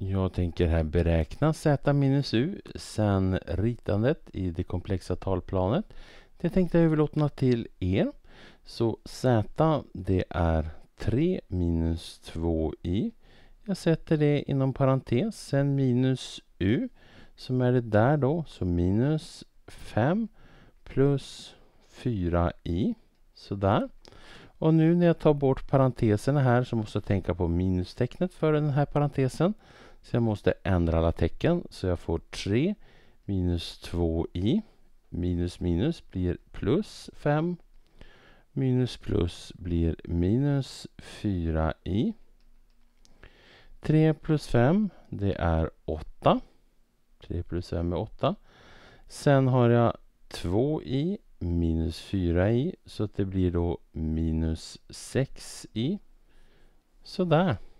Jag tänker här beräkna z minus u sen ritandet i det komplexa talplanet. Det tänkte jag överlåta till er. Så z det är 3 minus 2i. Jag sätter det inom parentes, sen minus u som är det där då, så minus 5 plus 4i. Sådär. Och nu när jag tar bort parenteserna här så måste jag tänka på minustecknet för den här parentesen. Så jag måste ändra alla tecken så jag får 3 minus 2i minus minus blir plus 5 minus plus blir minus 4i. 3 plus 5 det är 8. 3 plus 5 är 8. Sen har jag 2i minus 4 i. Så att det blir då minus 6 i. Sådär.